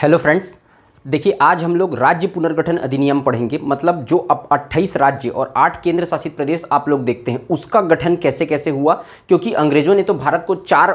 hello friends देखिए आज हम लोग राज्य पुनर्गठन अधिनियम पढ़ेंगे मतलब जो अब 28 राज्य और 8 केंद्र शासित प्रदेश आप लोग देखते हैं उसका गठन कैसे कैसे हुआ क्योंकि अंग्रेजों ने तो भारत को चार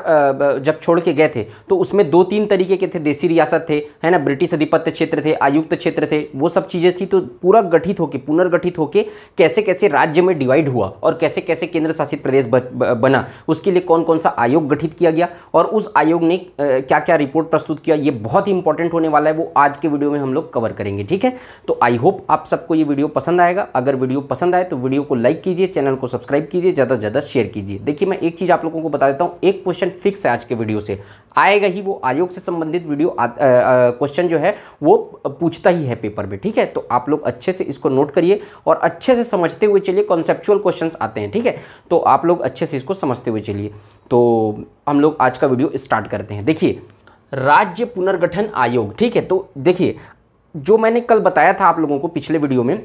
जब छोड़ के गए थे तो उसमें दो तीन तरीके के थे देसी रियासत थे है ना ब्रिटिश अधिपत्य क्षेत्र थे आयुक्त क्षेत्र थे वो सब चीज़ें थी तो पूरा गठित होकर पुनर्गठित होकर कैसे कैसे राज्य में डिवाइड हुआ और कैसे कैसे केंद्र शासित प्रदेश बना उसके लिए कौन कौन सा आयोग गठित किया गया और उस आयोग ने क्या क्या रिपोर्ट प्रस्तुत किया ये बहुत ही इंपॉर्टेंट होने वाला है वो आज के वीडियो में हम लोग कवर करेंगे ठीक है तो आई होप आप सबको ये वीडियो पसंद आएगा अगर वीडियो पसंद आए तो वीडियो को लाइक कीजिए चैनल को सब्सक्राइब कीजिए ज़्यादा से ज़्यादा शेयर कीजिए देखिए मैं एक चीज़ आप लोगों को बता देता हूँ एक क्वेश्चन फिक्स है आज के वीडियो से आएगा ही वो आयोग से संबंधित वीडियो क्वेश्चन जो है वो पूछता ही है पेपर में ठीक है तो आप लोग अच्छे से इसको नोट करिए और अच्छे से समझते हुए चलिए कॉन्सेप्चुअल क्वेश्चन आते हैं ठीक है तो आप लोग अच्छे से इसको समझते हुए चलिए तो हम लोग आज का वीडियो स्टार्ट करते हैं देखिए राज्य पुनर्गठन आयोग ठीक है तो देखिए जो मैंने कल बताया था आप लोगों को पिछले वीडियो में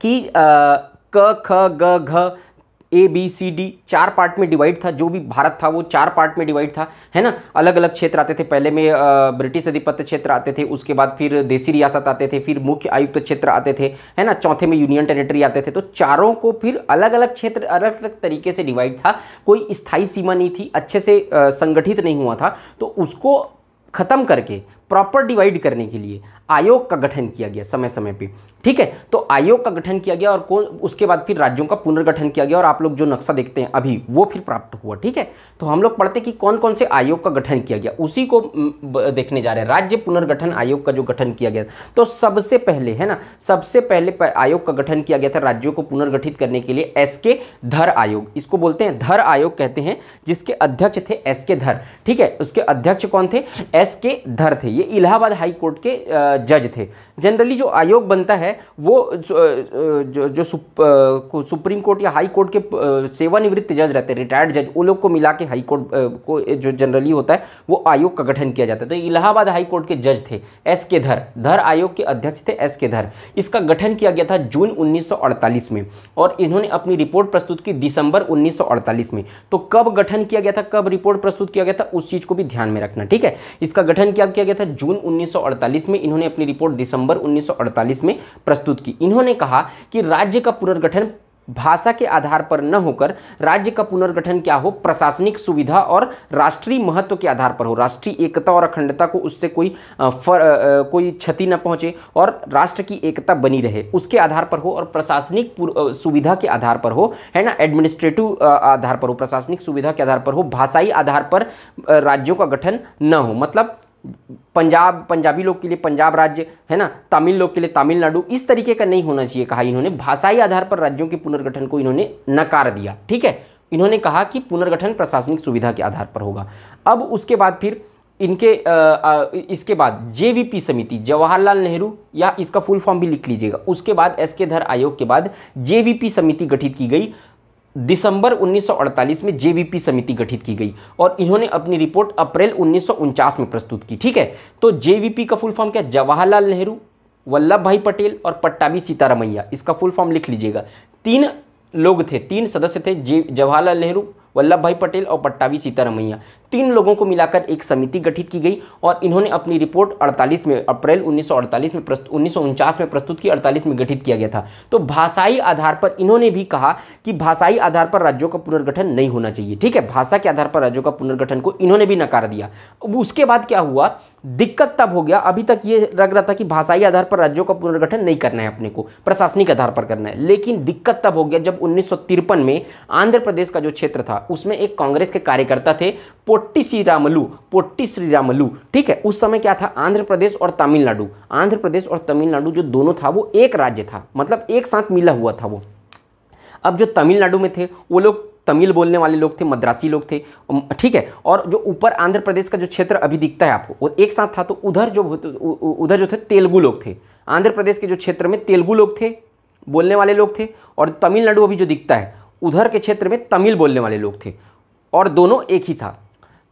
कि क ख ग घ ए बी सी डी चार पार्ट में डिवाइड था जो भी भारत था वो चार पार्ट में डिवाइड था है ना अलग अलग क्षेत्र आते थे पहले में ब्रिटिश अधिपत्य क्षेत्र आते थे उसके बाद फिर देसी रियासत आते थे फिर मुख्य आयुक्त क्षेत्र आते थे है ना चौथे में यूनियन टेरिटरी आते थे तो चारों को फिर अलग अलग क्षेत्र अलग अलग तरीके से डिवाइड था कोई स्थायी सीमा नहीं थी अच्छे से संगठित नहीं हुआ था तो उसको ख़त्म करके प्रॉपर डिवाइड करने के लिए आयोग का गठन किया गया समय समय पे ठीक है तो आयोग का गठन किया गया और कौन उसके बाद फिर राज्यों का पुनर्गठन किया गया और आप लोग जो नक्शा देखते हैं अभी वो फिर प्राप्त हुआ ठीक है तो हम लोग पढ़ते कि कौन कौन से आयोग का गठन किया गया उसी को देखने जा रहे हैं राज्य पुनर्गठन आयोग का जो गठन किया गया तो सबसे पहले है ना सबसे पहले आयोग का गठन किया गया था राज्यों को पुनर्गठित करने के लिए एस के धर आयोग इसको बोलते हैं धर आयोग कहते हैं जिसके अध्यक्ष थे एस के धर ठीक है उसके अध्यक्ष कौन थे एस के धर थे ये इलाहाबाद हाई कोर्ट के जज थे जनरली जो आयोग बनता है वो जो जो सुप, सुप्रीम कोर्ट या हाई कोर्ट के सेवानिवृत्त जज रहते हैं रिटायर्ड जज वो लोग को मिला के हाई कोर्ट को जो जनरली होता है वो आयोग का गठन किया जाता है तो इलाहाबाद हाई कोर्ट के जज थे एस के धर धर आयोग के अध्यक्ष थे एस के धर इसका गठन किया गया था जून उन्नीस में और इन्होंने अपनी रिपोर्ट प्रस्तुत की दिसंबर उन्नीस में तो कब गठन किया गया था कब रिपोर्ट प्रस्तुत किया गया था उस चीज़ को भी ध्यान में रखना ठीक है इसका गठन क्या किया गया था था जून 1948 में इन्होंने अपनी रिपोर्ट दिसंबर 1948 में प्रस्तुत की इन्होंने कहा कि राज्य का पुनर्गठन भाषा के आधार पर न होकर राज्य का पुनर्गठन क्या हो प्रशासनिक सुविधा और राष्ट्रीय महत्व के आधार पर हो राष्ट्रीय एकता और अखंडता को उससे कोई फर, आ, कोई क्षति न पहुंचे और राष्ट्र की एकता बनी रहे उसके आधार पर हो और प्रशासनिक सुविधा के आधार पर हो है ना एडमिनिस्ट्रेटिव आधार पर हो प्रशासनिक सुविधा के आधार पर हो भाषाई आधार पर राज्यों का गठन न हो मतलब पंजाब पंजाबी लोग के लिए पंजाब राज्य है ना तमिल लोग के लिए तमिलनाडु इस तरीके का नहीं होना चाहिए कहा इन्होंने भाषाई आधार पर राज्यों के पुनर्गठन को इन्होंने नकार दिया ठीक है इन्होंने कहा कि पुनर्गठन प्रशासनिक सुविधा के आधार पर होगा अब उसके बाद फिर इनके आ, आ, इसके बाद जे समिति जवाहरलाल नेहरू या इसका फुल फॉर्म भी लिख लीजिएगा उसके बाद एस के धर आयोग के बाद जे समिति गठित की गई दिसंबर 1948 में जेवीपी समिति गठित की गई और इन्होंने अपनी रिपोर्ट अप्रैल उन्नीस में प्रस्तुत की ठीक है तो जेवीपी का फुल फॉर्म क्या जवाहरलाल नेहरू वल्लभ भाई पटेल और पट्टाबी सीतारामैया इसका फुल फॉर्म लिख लीजिएगा तीन लोग थे तीन सदस्य थे जवाहरलाल नेहरू वल्लभ भाई पटेल और पट्टावी सीतारमैया तीन लोगों को मिलाकर एक समिति गठित की गई और इन्होंने अपनी रिपोर्ट 48 में अप्रैल 1948 में प्रस्तुत उन्नीस में प्रस्तुत की 48 में गठित किया गया था तो भाषाई आधार पर इन्होंने भी कहा कि भाषाई आधार पर राज्यों का पुनर्गठन नहीं होना चाहिए ठीक है भाषा के आधार पर राज्यों का पुनर्गठन को इन्होंने भी नकार दिया उसके बाद क्या हुआ दिक्कत तब हो गया अभी तक ये लग रहा था कि भाषाई आधार पर राज्यों का पुनर्गठन नहीं करना है अपने को प्रशासनिक आधार पर करना है लेकिन दिक्कत तब हो गया जब उन्नीस में आंध्र प्रदेश का जो क्षेत्र था होगा उसमें एक कांग्रेस के कार्यकर्ता थे पोट्टी श्री रामलू पोट्टी श्री रामलू ठीक है उस समय क्या था आंध्र प्रदेश और तमिलनाडु आंध्र प्रदेश और तमिलनाडु जो दोनों था वो एक राज्य था मतलब एक साथ मिला हुआ था वो अब जो तमिलनाडु में थे वो लोग तमिल बोलने वाले लोग थे मद्रासी लोग थे ठीक है और जो ऊपर आंध्र प्रदेश का जो क्षेत्र अभी दिखता है आपको वो एक साथ था तो उधर जो उधर जो थे तेलुगु लोग थे आंध्र प्रदेश के जो क्षेत्र में तेलुगु लोग थे बोलने वाले लोग थे और तमिलनाडु अभी जो दिखता है उधर के क्षेत्र में तमिल बोलने वाले लोग थे और दोनों एक ही था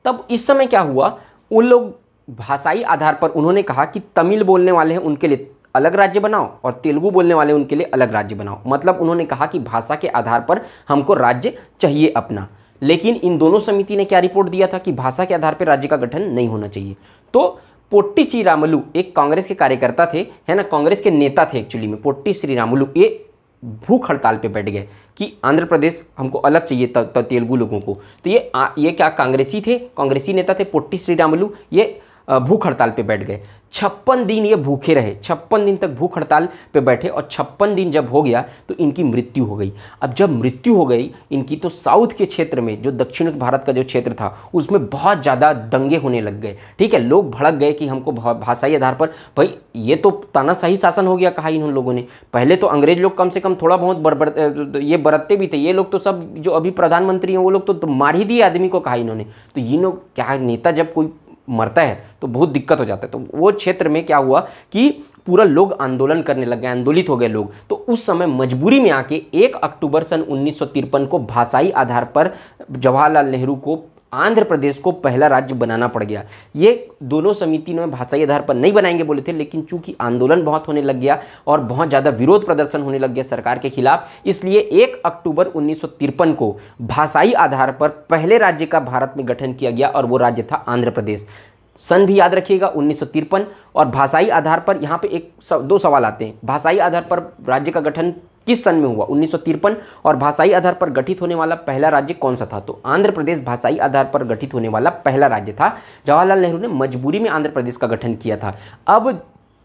तब इस समय क्या हुआ उन लोग भाषाई आधार पर उन्होंने कहा कि तमिल बोलने वाले हैं उनके लिए अलग राज्य बनाओ और तेलुगु बोलने वाले उनके लिए अलग राज्य बनाओ मतलब उन्होंने कहा कि भाषा के आधार पर हमको राज्य चाहिए अपना लेकिन इन दोनों समिति ने क्या रिपोर्ट दिया था कि भाषा के आधार पर राज्य का गठन नहीं होना चाहिए तो पोट्टी श्री रामलू एक कांग्रेस के कार्यकर्ता थे है ना कांग्रेस के नेता थे एक्चुअली में पोट्टी श्री रामलू ये भूख हड़ताल पे बैठ गए कि आंध्र प्रदेश हमको अलग चाहिए तेलुगु लोगों को तो ये आ, ये क्या कांग्रेसी थे कांग्रेसी नेता थे पोट्टी श्रीरामलू ये भूख हड़ताल पे बैठ गए छप्पन दिन ये भूखे रहे छप्पन दिन तक भूख हड़ताल पे बैठे और छप्पन दिन जब हो गया तो इनकी मृत्यु हो गई अब जब मृत्यु हो गई इनकी तो साउथ के क्षेत्र में जो दक्षिण भारत का जो क्षेत्र था उसमें बहुत ज़्यादा दंगे होने लग गए ठीक है लोग भड़क गए कि हमको भाषाई आधार पर भाई ये तो तानाशाही शासन हो गया कहा इन लोगों ने पहले तो अंग्रेज लोग कम से कम थोड़ा बहुत ये बरतते भी थे ये लोग तो सब जो अभी प्रधानमंत्री हैं वो लोग तो, तो मार ही दिए आदमी को कहा इन्होंने तो ये लोग क्या नेता जब कोई मरता है तो बहुत दिक्कत हो जाता है तो वो क्षेत्र में क्या हुआ कि पूरा लोग आंदोलन करने लग गए आंदोलित हो गए लोग तो उस समय मजबूरी में आके एक अक्टूबर सन उन्नीस को भाषाई आधार पर जवाहरलाल नेहरू को आंध्र प्रदेश को पहला राज्य बनाना पड़ गया ये दोनों समिति ने भाषाई आधार पर नहीं बनाएंगे बोले थे लेकिन चूंकि आंदोलन बहुत होने लग गया और बहुत ज़्यादा विरोध प्रदर्शन होने लग गया सरकार के खिलाफ इसलिए एक अक्टूबर उन्नीस को भाषाई आधार पर पहले राज्य का भारत में गठन किया गया और वो राज्य था आंध्र प्रदेश सन भी याद रखिएगा उन्नीस और भाषाई आधार पर यहाँ पे एक दो सवाल आते हैं भाषाई आधार पर राज्य का गठन किस सन में हुआ उन्नीस और भाषाई आधार पर गठित होने वाला पहला राज्य कौन सा था तो आंध्र प्रदेश भाषाई आधार पर गठित होने वाला पहला राज्य था जवाहरलाल नेहरू ने मजबूरी में आंध्र प्रदेश का गठन किया था अब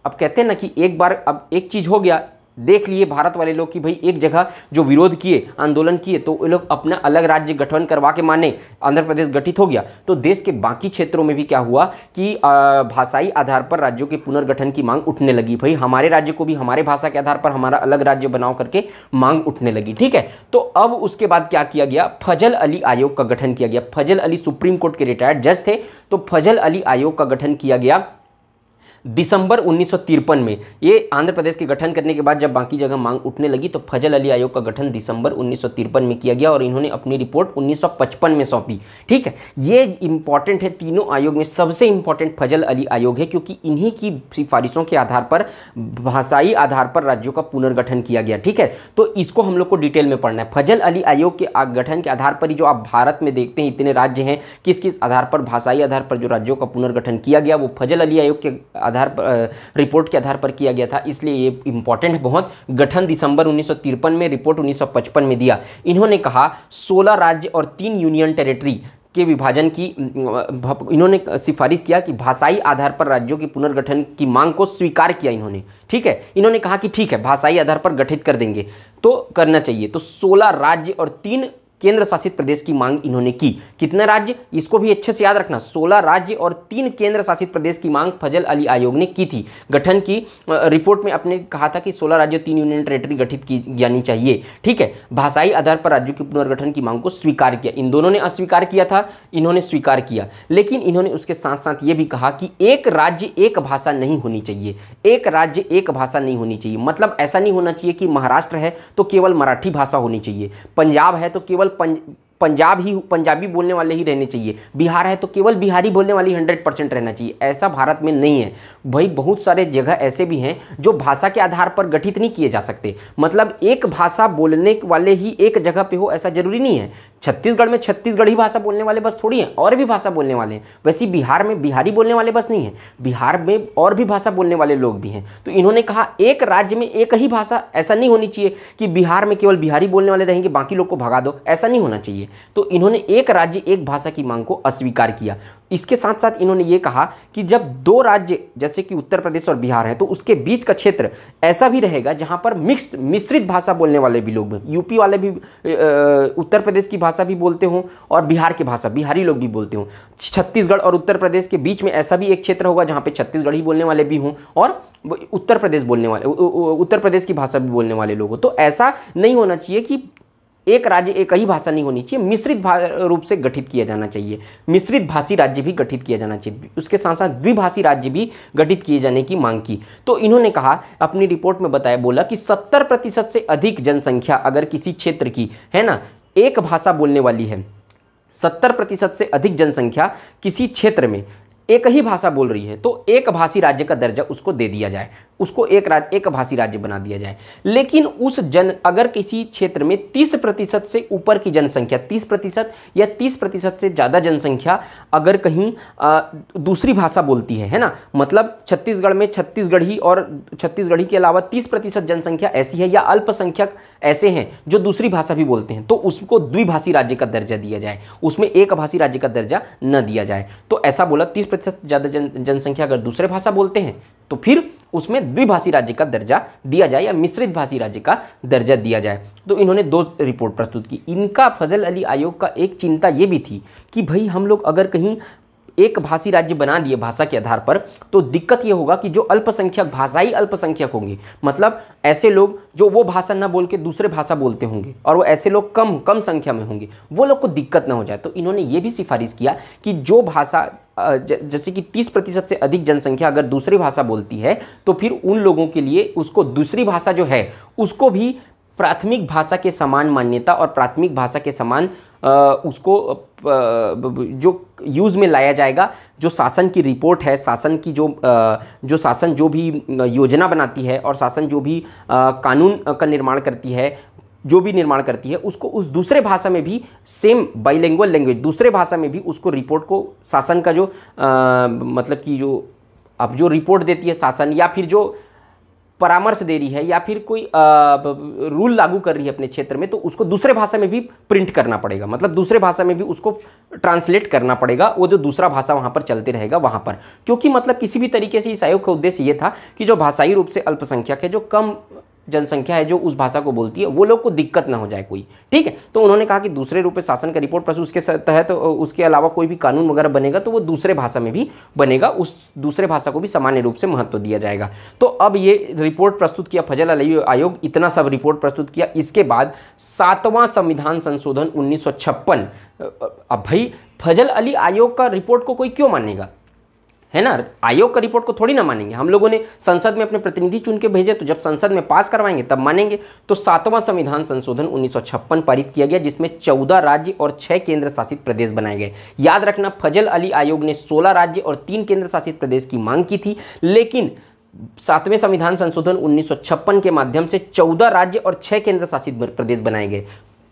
अब कहते हैं ना कि एक बार अब एक चीज़ हो गया देख लिए भारत वाले लोग कि भाई एक जगह जो विरोध किए आंदोलन किए तो वो लोग अपना अलग राज्य गठन करवा के माने आंध्र प्रदेश गठित हो गया तो देश के बाकी क्षेत्रों में भी क्या हुआ कि भाषाई आधार पर राज्यों के पुनर्गठन की मांग उठने लगी भाई हमारे राज्य को भी हमारे भाषा के आधार पर हमारा अलग राज्य बनाओ करके मांग उठने लगी ठीक है तो अब उसके बाद क्या किया गया फजल अली आयोग का गठन किया गया फजल अली सुप्रीम कोर्ट के रिटायर्ड जज थे तो फजल अली आयोग का गठन किया गया दिसंबर उन्नीस में ये आंध्र प्रदेश के गठन करने के बाद जब बाकी जगह मांग उठने लगी तो फजल अली आयोग का गठन दिसंबर उन्नीस में किया गया और इन्होंने अपनी रिपोर्ट 1955 में सौंपी ठीक है ये इंपॉर्टेंट है तीनों आयोग में सबसे इंपॉर्टेंट फजल अली आयोग है क्योंकि इन्हीं की सिफारिशों के आधार पर भाषाई आधार पर राज्यों का पुनर्गठन किया गया ठीक है तो इसको हम लोग को डिटेल में पढ़ना है फजल अली आयोग के गठन के आधार पर ही जो आप भारत में देखते हैं इतने राज्य हैं किस किस आधार पर भाषाई आधार पर जो राज्यों का पुनर्गठन किया गया वो फजल अली आयोग के आधार पर रिपोर्ट के आधार पर किया गया था इसलिए ये इंपॉर्टेंट है बहुत गठन दिसंबर उन्नीस में रिपोर्ट उन्नीस में दिया इन्होंने कहा सोलह राज्य और तीन यूनियन टेरेटरी के विभाजन की इन्होंने सिफारिश किया कि भाषाई आधार पर राज्यों के पुनर्गठन की मांग को स्वीकार किया इन्होंने ठीक है इन्होंने कहा कि ठीक है भाषाई आधार पर गठित कर देंगे तो करना चाहिए तो 16 राज्य और तीन केंद्र शासित प्रदेश की मांग इन्होंने की कितना राज्य इसको भी अच्छे से याद रखना सोलह राज्य और तीन केंद्र शासित प्रदेश की मांग फजल अली आयोग ने की थी गठन की रिपोर्ट में अपने कहा था कि सोलह राज्य तीन यूनियन टेरेटरी गठित की जानी चाहिए ठीक है भाषाई आधार पर राज्यों के पुनर्गठन की मांग को स्वीकार किया इन दोनों ने अस्वीकार किया था इन्होंने स्वीकार किया लेकिन इन्होंने उसके साथ साथ ये भी कहा कि एक राज्य एक भाषा नहीं होनी चाहिए एक राज्य एक भाषा नहीं होनी चाहिए मतलब ऐसा नहीं होना चाहिए कि महाराष्ट्र है तो केवल मराठी भाषा होनी चाहिए पंजाब है तो केवल पंज पंजाब ही पंजाबी बोलने वाले ही रहने चाहिए बिहार है तो केवल बिहारी बोलने वाली हंड्रेड परसेंट रहना चाहिए ऐसा भारत में नहीं है भाई बहुत सारे जगह ऐसे भी हैं जो भाषा के आधार पर गठित नहीं किए जा सकते मतलब एक भाषा बोलने वाले ही एक जगह पे हो ऐसा जरूरी नहीं है छत्तीसगढ़ में छत्तीसगढ़ी भाषा बोलने वाले बस थोड़ी हैं और भी भाषा बोलने वाले हैं वैसे बिहार में बिहारी बोलने वाले बस नहीं है बिहार में और भी भाषा बोलने वाले लोग भी हैं तो इन्होंने कहा एक राज्य में एक ही भाषा ऐसा नहीं होनी चाहिए कि बिहार में केवल बिहारी बोलने वाले रहेंगे बाकी लोग को भगा दो ऐसा नहीं होना चाहिए तो इन्होंने एक राज्य एक भाषा की मांग को अस्वीकार किया इसके साथ साथ इन्होंने ये कहा कि जब दो राज्य जैसे कि उत्तर प्रदेश और बिहार है तो उसके बीच का क्षेत्र ऐसा भी रहेगा जहाँ पर मिक्स्ड मिश्रित भाषा बोलने वाले भी लोग यूपी वाले भी उत्तर प्रदेश की भाषा भाषा भी बोलते हों और बिहार की भाषा बिहारी लोग भी बोलते हों छत्तीसगढ़ और उत्तर प्रदेश के बीच में ऐसा भी एक क्षेत्र होगा जहाँ पे ही बोलने वाले भी हों और उत्तर प्रदेश बोलने वाले उत्तर प्रदेश की भाषा भी बोलने वाले लोग हों तो ऐसा नहीं होना चाहिए कि एक राज्य एक ही भाषा नहीं होनी चाहिए मिश्रित रूप से गठित किया जाना चाहिए मिश्रित भाषी राज्य भी गठित किया जाना चाहिए उसके साथ साथ द्विभाषी राज्य भी गठित किए जाने की मांग की तो इन्होंने कहा अपनी रिपोर्ट में बताया बोला कि 70 प्रतिशत से अधिक जनसंख्या अगर किसी क्षेत्र की है ना एक भाषा बोलने वाली है सत्तर प्रतिशत से अधिक जनसंख्या किसी क्षेत्र में एक ही भाषा बोल रही है तो एक भाषी राज्य का दर्जा उसको दे दिया जाए उसको एक राज्य एक भाषी राज्य बना दिया जाए लेकिन उस जन अगर किसी क्षेत्र में 30 प्रतिशत से ऊपर की जनसंख्या 30 प्रतिशत या 30 प्रतिशत से ज़्यादा जनसंख्या अगर कहीं आ, दूसरी भाषा बोलती है है ना मतलब छत्तीसगढ़ में छत्तीसगढ़ी और छत्तीसगढ़ी के अलावा 30 प्रतिशत जनसंख्या ऐसी है या अल्पसंख्यक ऐसे हैं जो दूसरी भाषा भी बोलते हैं तो उसको द्विभाषी राज्य का दर्जा दिया जाए उसमें एक भाषी राज्य का दर्जा न दिया जाए तो ऐसा बोला तीस प्रतिशत ज़्यादा जनसंख्या अगर दूसरे भाषा बोलते हैं तो फिर उसमें द्विभाषी राज्य का दर्जा दिया जाए या मिश्रित भाषी राज्य का दर्जा दिया जाए तो इन्होंने दो रिपोर्ट प्रस्तुत की इनका फजल अली आयोग का एक चिंता ये भी थी कि भाई हम लोग अगर कहीं एक भाषी राज्य बना लिए भाषा के आधार पर तो दिक्कत ये होगा कि जो अल्पसंख्यक भाषाई अल्पसंख्यक होंगे मतलब ऐसे लोग जो वो भाषा ना बोल के दूसरे भाषा बोलते होंगे और वो ऐसे लोग कम कम संख्या में होंगे वो लोग को दिक्कत ना हो जाए तो इन्होंने ये भी सिफारिश किया कि जो भाषा जैसे कि 30 प्रतिशत से अधिक जनसंख्या अगर दूसरी भाषा बोलती है तो फिर उन लोगों के लिए उसको दूसरी भाषा जो है उसको भी प्राथमिक भाषा के समान मान्यता और प्राथमिक भाषा के समान उसको जो यूज़ में लाया जाएगा जो शासन की रिपोर्ट है शासन की जो जो शासन जो भी योजना बनाती है और शासन जो भी कानून का निर्माण करती है जो भी निर्माण करती है उसको उस दूसरे भाषा में भी सेम बाइलैंग्वल लैंग्वेज दूसरे भाषा में भी उसको रिपोर्ट को शासन का जो आ, मतलब कि जो अब जो रिपोर्ट देती है शासन या फिर जो परामर्श दे रही है या फिर कोई आ, रूल लागू कर रही है अपने क्षेत्र में तो उसको दूसरे भाषा में भी प्रिंट करना पड़ेगा मतलब दूसरे भाषा में भी उसको ट्रांसलेट करना पड़ेगा वो जो दूसरा भाषा वहाँ पर चलते रहेगा वहाँ पर क्योंकि मतलब किसी भी तरीके से इस आयोग का उद्देश्य ये था कि जो भाषाई रूप से अल्पसंख्यक है जो कम जनसंख्या है जो उस भाषा को बोलती है वो लोग को दिक्कत ना हो जाए कोई ठीक है तो उन्होंने कहा कि दूसरे रूप में शासन का रिपोर्ट प्रस्तुत उसके तहत उसके अलावा कोई भी कानून वगैरह बनेगा तो वो दूसरे भाषा में भी बनेगा उस दूसरे भाषा को भी सामान्य रूप से महत्व दिया जाएगा तो अब ये रिपोर्ट प्रस्तुत किया फजल आयोग इतना सब रिपोर्ट प्रस्तुत किया इसके बाद सातवां संविधान संशोधन उन्नीस अब भाई फजल अली आयोग का रिपोर्ट को कोई क्यों मानेगा है ना आयोग का रिपोर्ट को थोड़ी ना मानेंगे हम लोगों ने संसद में अपने प्रतिनिधि चुन के भेजे तो जब संसद में पास करवाएंगे तब मानेंगे तो सातवां संविधान संशोधन उन्नीस पारित किया गया जिसमें चौदह राज्य और छह केंद्र शासित प्रदेश बनाए गए याद रखना फजल अली आयोग ने सोलह राज्य और तीन केंद्र शासित प्रदेश की मांग की थी लेकिन सातवें संविधान संशोधन 1956 के माध्यम से 14 राज्य और 6 केंद्र शासित प्रदेश बनाए गए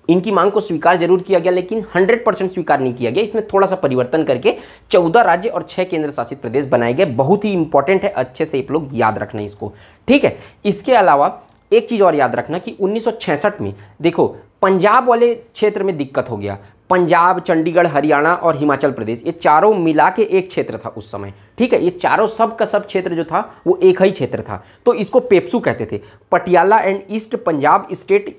इनकी मांग को स्वीकार जरूर किया गया लेकिन 100 परसेंट स्वीकार नहीं किया गया इसमें थोड़ा सा परिवर्तन करके 14 राज्य और 6 केंद्र शासित प्रदेश बनाए गए बहुत ही इंपॉर्टेंट है अच्छे से आप लोग याद रखना इसको ठीक है इसके अलावा एक चीज़ और याद रखना कि 1966 में देखो पंजाब वाले क्षेत्र में दिक्कत हो गया पंजाब चंडीगढ़ हरियाणा और हिमाचल प्रदेश ये चारों मिला के एक क्षेत्र था उस समय ठीक है ये चारों सब का सब क्षेत्र जो था वो एक ही क्षेत्र था तो इसको पेप्सू कहते थे Patiala and East Punjab State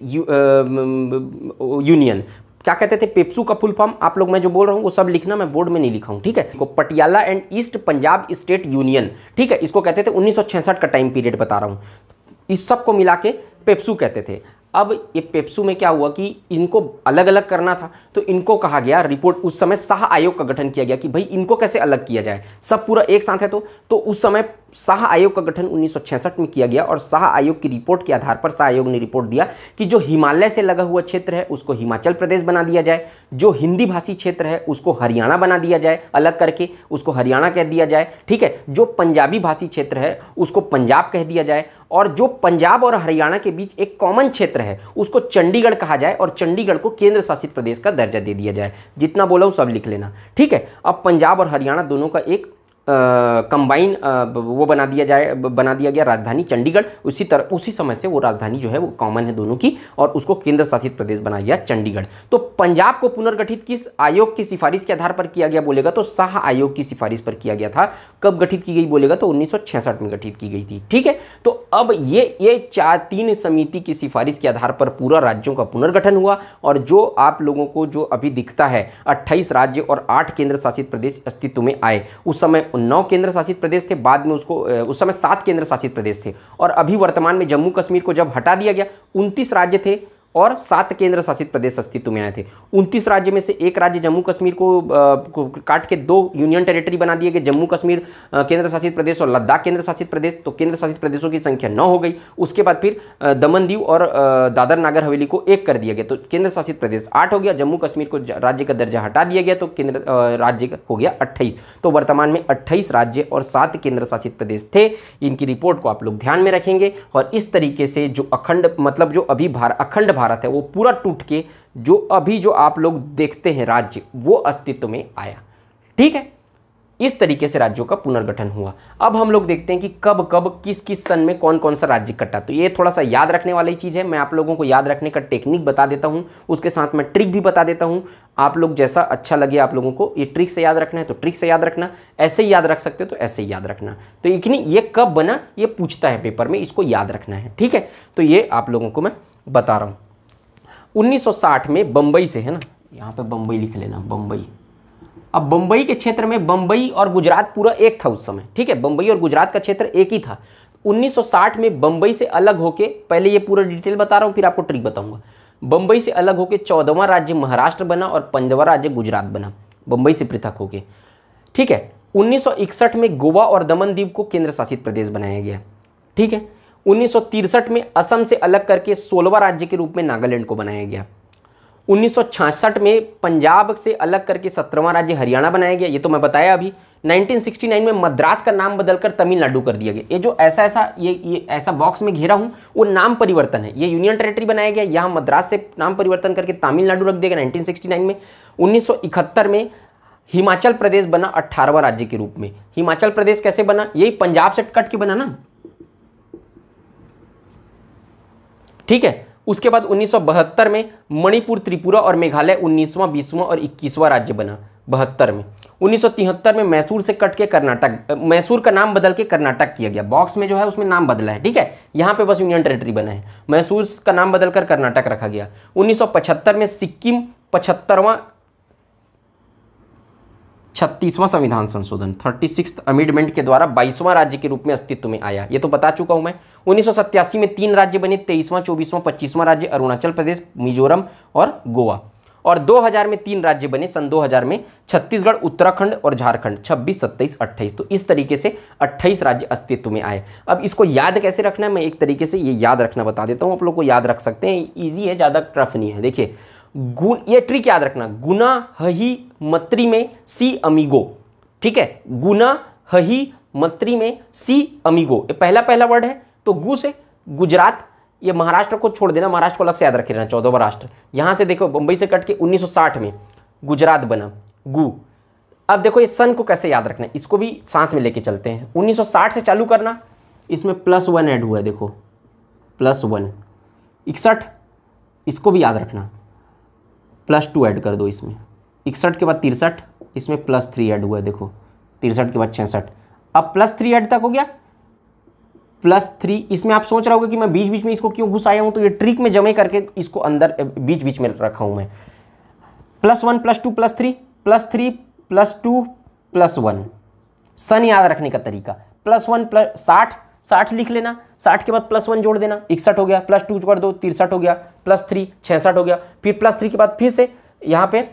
Union क्या कहते थे पेप्सू का फुल फॉर्म आप लोग मैं जो बोल रहा हूँ वो सब लिखना मैं बोर्ड में नहीं लिखा हूँ ठीक है इसको Patiala and East Punjab State Union ठीक है इसको कहते थे 1966 का टाइम पीरियड बता रहा हूँ इस सब को मिला के पेप्सू कहते थे अब ये पेप्सू में क्या हुआ कि इनको अलग अलग करना था तो इनको कहा गया रिपोर्ट उस समय सह आयोग का गठन किया गया कि भाई इनको कैसे अलग किया जाए सब पूरा एक साथ है तो, तो उस समय शाह आयोग का गठन उन्नीस में किया गया और शाह आयोग की रिपोर्ट के आधार पर शाह आयोग ने रिपोर्ट दिया कि जो हिमालय से लगा हुआ क्षेत्र है उसको हिमाचल प्रदेश बना दिया जाए जो हिंदी भाषी क्षेत्र है उसको हरियाणा बना दिया जाए अलग करके उसको हरियाणा कह दिया जाए ठीक है जो पंजाबी भाषी क्षेत्र है उसको पंजाब कह दिया जाए और जो पंजाब और हरियाणा के बीच एक कॉमन क्षेत्र है उसको चंडीगढ़ कहा जाए और चंडीगढ़ को केंद्र शासित प्रदेश का दर्जा दे दिया जाए जितना बोला हूँ सब लिख लेना ठीक है अब पंजाब और हरियाणा दोनों का एक कंबाइन वो बना दिया जाए बना दिया गया राजधानी चंडीगढ़ उसी तरह उसी समय से वो राजधानी जो है वो कॉमन है दोनों की और उसको केंद्र शासित प्रदेश बनाया गया चंडीगढ़ तो पंजाब को पुनर्गठित किस आयोग की सिफारिश के आधार पर किया गया बोलेगा तो शाह आयोग की सिफारिश पर किया गया था कब गठित की गई बोलेगा तो उन्नीस में गठित की गई थी ठीक है तो अब ये ये चार तीन समिति की सिफारिश के आधार पर पूरा राज्यों का पुनर्गठन हुआ और जो आप लोगों को जो अभी दिखता है अट्ठाईस राज्य और आठ केंद्र शासित प्रदेश अस्तित्व में आए उस समय नौ केंद्र शासित प्रदेश थे बाद में उसको उस समय सात केंद्र शासित प्रदेश थे और अभी वर्तमान में जम्मू कश्मीर को जब हटा दिया गया उनतीस राज्य थे और सात केंद्र शासित प्रदेश अस्तित्व में आए थे उनतीस राज्य में से एक राज्य जम्मू कश्मीर को, को काट के दो यूनियन टेरिटरी बना दिए गए जम्मू कश्मीर केंद्र शासित प्रदेश और लद्दाख केंद्र शासित प्रदेश तो केंद्र शासित प्रदेशों की संख्या नौ हो गई उसके बाद फिर दमन दीव और दादर नागर हवेली को एक कर दिया गया तो केंद्र शासित प्रदेश आठ हो गया जम्मू कश्मीर को राज्य का दर्जा हटा दिया गया तो केंद्र राज्य हो गया अट्ठाईस तो वर्तमान में अट्ठाईस राज्य और सात केंद्र शासित प्रदेश थे इनकी रिपोर्ट को आप लोग ध्यान में रखेंगे और इस तरीके से जो अखंड मतलब जो अभी अखंड भारत भारत है वो पूरा टूट के जो अभी जो आप लोग देखते हैं राज्य वो अस्तित्व में आया ठीक है इस तरीके से राज्यों का पुनर्गठन हुआ अब हम लोग देखते हैं कि कब कब किस किस सन में कौन कौन सा राज्य कटा तो ये थोड़ा सा याद रखने वाली चीज़ है मैं आप लोगों को याद रखने का टेक्निक बता देता हूँ उसके साथ मैं ट्रिक भी बता देता हूँ आप लोग जैसा अच्छा लगे आप लोगों को ये ट्रिक से याद रखना है तो ट्रिक से याद रखना ऐसे ही याद रख सकते हो तो ऐसे ही याद रखना तो इतनी ये कब बना ये पूछता है पेपर में इसको याद रखना है ठीक है तो ये आप लोगों को मैं बता रहा हूँ 1960 में बंबई से है ना यहाँ पे बम्बई लिख लेना बम्बई अब बम्बई के क्षेत्र में बम्बई और गुजरात पूरा एक था उस समय ठीक है बम्बई और गुजरात का क्षेत्र एक ही था 1960 में बंबई से अलग होके पहले ये पूरा डिटेल बता रहा हूँ फिर आपको ट्रिक बताऊंगा बंबई से अलग होके चौदहवा राज्य महाराष्ट्र बना और पंद्रवा राज्य गुजरात बना बम्बई से पृथक होके ठीक है उन्नीस में गोवा और दमन द्वीप को केंद्र शासित प्रदेश बनाया गया ठीक है उन्नीस में असम से अलग करके सोलवा राज्य के रूप में नागालैंड को बनाया गया उन्नीस में पंजाब से अलग करके सत्रहवां राज्य हरियाणा बनाया गया ये तो मैं बताया अभी 1969 में मद्रास का नाम बदलकर तमिलनाडु कर दिया गया ये जो ऐसा ऐसा ये ये ऐसा बॉक्स में घेरा हूँ वो नाम परिवर्तन है ये यूनियन टेरेटरी बनाया गया यहाँ मद्रास से नाम परिवर्तन करके तमिलनाडु रख दिया गया नाइनटीन में उन्नीस में हिमाचल प्रदेश बना अट्ठारहवा राज्य के रूप में हिमाचल प्रदेश कैसे बना यही पंजाब से कट के बना ना ठीक है उसके बाद 1972 में मणिपुर त्रिपुरा और मेघालय 19वां 20वां और 21वां राज्य बना बहत्तर में 1973 में मैसूर से कट के कर्नाटक मैसूर का नाम बदल के कर्नाटक किया गया बॉक्स में जो है उसमें नाम बदला है ठीक है यहाँ पे बस यूनियन टेरिटरी बना है मैसूर का नाम बदलकर कर्नाटक रखा गया 1975 में सिक्किम पचहत्तरवां छत्तीसवां संविधान संशोधन थर्टी सिक्स अमेंडमेंट के द्वारा बाईसवां राज्य के रूप में अस्तित्व में आया ये तो बता चुका हूं मैं उन्नीस में तीन राज्य बने तेईसवां चौबीसवां पच्चीसवां राज्य अरुणाचल प्रदेश मिजोरम और गोवा और 2000 में तीन राज्य बने सन 2000 में छत्तीसगढ़ उत्तराखंड और झारखंड 26, 27, 28 तो इस तरीके से 28 राज्य अस्तित्व में आए अब इसको याद कैसे रखना है मैं एक तरीके से ये याद रखना बता देता हूँ आप लोग को याद रख सकते हैं ईजी है ज़्यादा टफ नहीं है देखिए गुण ये ट्रिक याद रखना गुना हही मत्री में सी अमीगो ठीक है गुना हही मत्री में सी अमीगो ये पहला पहला वर्ड है तो गु से गुजरात ये महाराष्ट्र को छोड़ देना महाराष्ट्र को अलग से याद रखे रहना चौदहवा राष्ट्र यहां से देखो बम्बई से कट के 1960 में गुजरात बना गु अब देखो ये सन को कैसे याद रखना इसको भी साथ में लेके चलते हैं 1960 से चालू करना इसमें प्लस वन ऐड हुआ है देखो प्लस वन इकसठ इसको भी याद रखना प्लस टू ऐड कर दो इसमें इकसठ के बाद तिरसठ इसमें प्लस थ्री ऐड हुआ है देखो तिरसठ के बाद छसठ अब प्लस थ्री ऐड तक हो गया प्लस थ्री इसमें आप सोच रहे होगे कि मैं बीच बीच में इसको क्यों घुस आया हूँ तो ये ट्रिक में जमे करके इसको अंदर बीच बीच में रखा हूँ मैं plus one plus two plus three plus three plus two plus one सन याद रखने का तरीका प्लस वन प्लस साठ साठ लिख लेना साठ के बाद प्लस वन जोड़ देना इकसठ हो गया प्लस टू जोड़ दो तिरसठ हो गया प्लस थ्री छसठ हो गया फिर प्लस थ्री के बाद फिर से यहाँ पे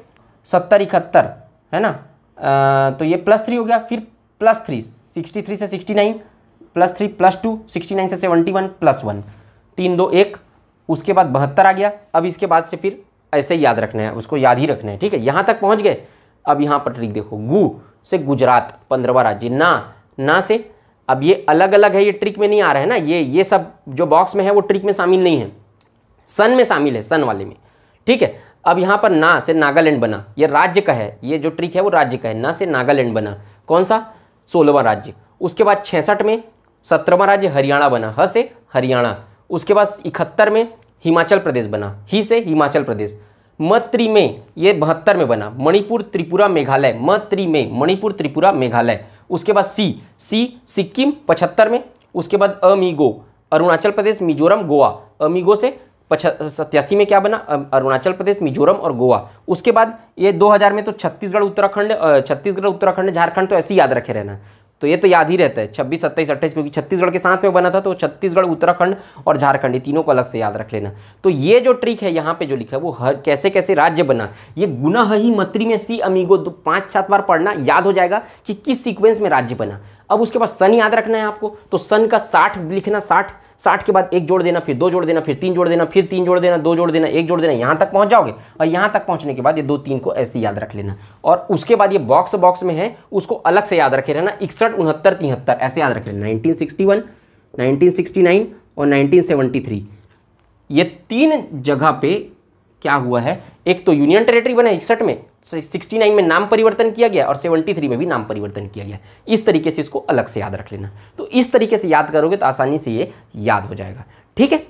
सत्तर इकहत्तर है ना आ, तो ये प्लस थ्री हो गया फिर प्लस थ्री सिक्सटी थ्री से sixty nine plus three plus two sixty nine से सेवेंटी वन प्लस वन तीन दो एक उसके बाद बहत्तर आ गया अब इसके बाद से फिर ऐसे याद रखना है उसको याद ही रखना है ठीक है यहाँ तक पहुँच गए अब यहाँ पर ट्रिक देखो गु से गुजरात पंद्रहवा राज्य ना ना से अब ये अलग अलग है ये ट्रिक में नहीं आ रहा है ना ये ये सब जो बॉक्स में है वो ट्रिक में शामिल नहीं है सन में शामिल है सन वाले में ठीक है अब यहाँ पर ना से नागालैंड बना ये राज्य का है ये जो ट्रिक है वो राज्य का है ना से नागालैंड बना कौन सा सोलहवां राज्य उसके बाद छसठ में सत्रहवा राज्य हरियाणा बना ह से हरियाणा उसके बाद इकहत्तर में हिमाचल प्रदेश बना ही से हिमाचल प्रदेश मत्री में ये बहत्तर में बना मणिपुर त्रिपुरा मेघालय मत्री में मणिपुर त्रिपुरा मेघालय उसके बाद सी सी सिक्किम पचहत्तर में उसके बाद अमीगो अरुणाचल प्रदेश मिजोरम गोवा अमीगो से सत्यासी में क्या बना अरुणाचल प्रदेश मिजोरम और गोवा उसके बाद ये 2000 में तो छत्तीसगढ़ उत्तराखंड छत्तीसगढ़ उत्तराखंड झारखंड तो ऐसे ही याद रखे रहना तो ये तो याद ही रहता है छब्बीस सत्ताईस अट्ठाईस क्योंकि छत्तीसगढ़ के साथ में बना था तो छत्तीसगढ़ उत्तराखंड और झारखंड ये तीनों को अलग से याद रख लेना तो ये जो ट्रिक है यहाँ पे जो लिखा है वो हर कैसे कैसे राज्य बना ये गुना ही मतरी में सी अमीगो पांच सात बार पढ़ना याद हो जाएगा कि किस सीक्वेंस में राज्य बना अब उसके बाद सन याद रखना है आपको तो सन का साठ लिखना साठ साठ के बाद एक जोड़ देना फिर दो जोड़ देना फिर तीन जोड़ देना फिर तीन जोड़ देना दो जोड़ देना एक जोड़ देना यहाँ तक पहुँच जाओगे और यहाँ तक पहुँचने के बाद ये दो तीन को ऐसे याद रख लेना और उसके बाद ये बॉक्स बॉक्स में है उसको अलग से याद रखे रहना इकसठ उनहत्तर तिहत्तर ऐसे याद रख लेना नाइनटीन सिक्सटी और नाइनटीन ये तीन जगह पे क्या हुआ है एक तो यूनियन टेरेटरी बना इकसठ में सिक्सटी नाइन में नाम परिवर्तन किया गया और सेवेंटी थ्री में भी नाम परिवर्तन किया गया इस तरीके से इसको अलग से याद रख लेना तो इस तरीके से याद करोगे तो आसानी से ये याद हो जाएगा ठीक है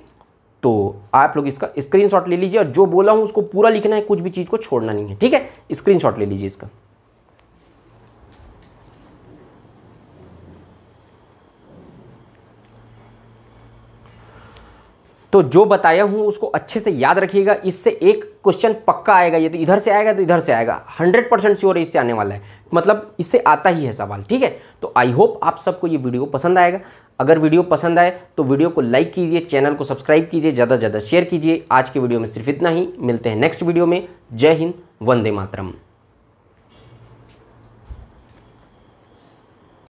तो आप लोग इसका स्क्रीनशॉट ले लीजिए और जो बोला हूँ उसको पूरा लिखना है कुछ भी चीज़ को छोड़ना नहीं है ठीक है स्क्रीनशॉट ले लीजिए इसका तो जो बताया हूँ उसको अच्छे से याद रखिएगा इससे एक क्वेश्चन पक्का आएगा ये तो इधर से आएगा तो इधर से आएगा हंड्रेड परसेंट श्योर इससे आने वाला है मतलब इससे आता ही है सवाल ठीक है तो आई होप आप सबको ये वीडियो पसंद आएगा अगर वीडियो पसंद आए तो वीडियो को लाइक कीजिए चैनल को सब्सक्राइब कीजिए ज़्यादा से ज़्यादा शेयर कीजिए आज के वीडियो में सिर्फ इतना ही मिलते हैं नेक्स्ट वीडियो में जय हिंद वंदे मातरम